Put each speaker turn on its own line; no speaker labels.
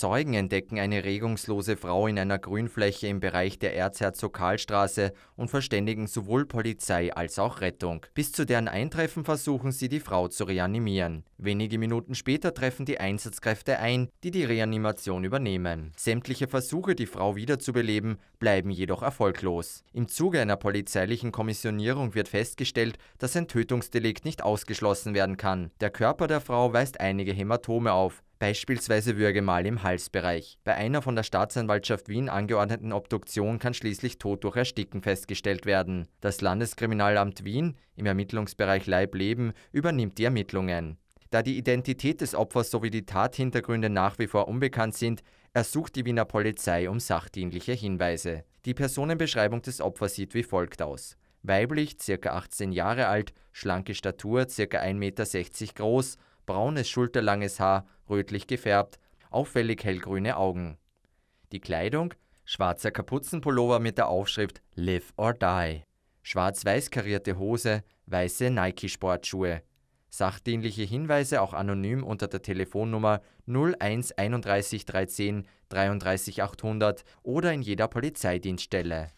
Zeugen entdecken eine regungslose Frau in einer Grünfläche im Bereich der erzherzog karl und verständigen sowohl Polizei als auch Rettung. Bis zu deren Eintreffen versuchen sie, die Frau zu reanimieren. Wenige Minuten später treffen die Einsatzkräfte ein, die die Reanimation übernehmen. Sämtliche Versuche, die Frau wiederzubeleben, bleiben jedoch erfolglos. Im Zuge einer polizeilichen Kommissionierung wird festgestellt, dass ein Tötungsdelikt nicht ausgeschlossen werden kann. Der Körper der Frau weist einige Hämatome auf beispielsweise Würgemal im Halsbereich. Bei einer von der Staatsanwaltschaft Wien angeordneten Obduktion kann schließlich Tod durch Ersticken festgestellt werden. Das Landeskriminalamt Wien im Ermittlungsbereich Leib-Leben übernimmt die Ermittlungen. Da die Identität des Opfers sowie die Tathintergründe nach wie vor unbekannt sind, ersucht die Wiener Polizei um sachdienliche Hinweise. Die Personenbeschreibung des Opfers sieht wie folgt aus. Weiblich, ca. 18 Jahre alt, schlanke Statur, ca. 1,60 Meter groß, braunes schulterlanges Haar, rötlich gefärbt, auffällig hellgrüne Augen. Die Kleidung schwarzer Kapuzenpullover mit der Aufschrift Live or Die, schwarz-weiß karierte Hose, weiße Nike-Sportschuhe. Sachdienliche Hinweise auch anonym unter der Telefonnummer 01 31 310 33 800 oder in jeder Polizeidienststelle.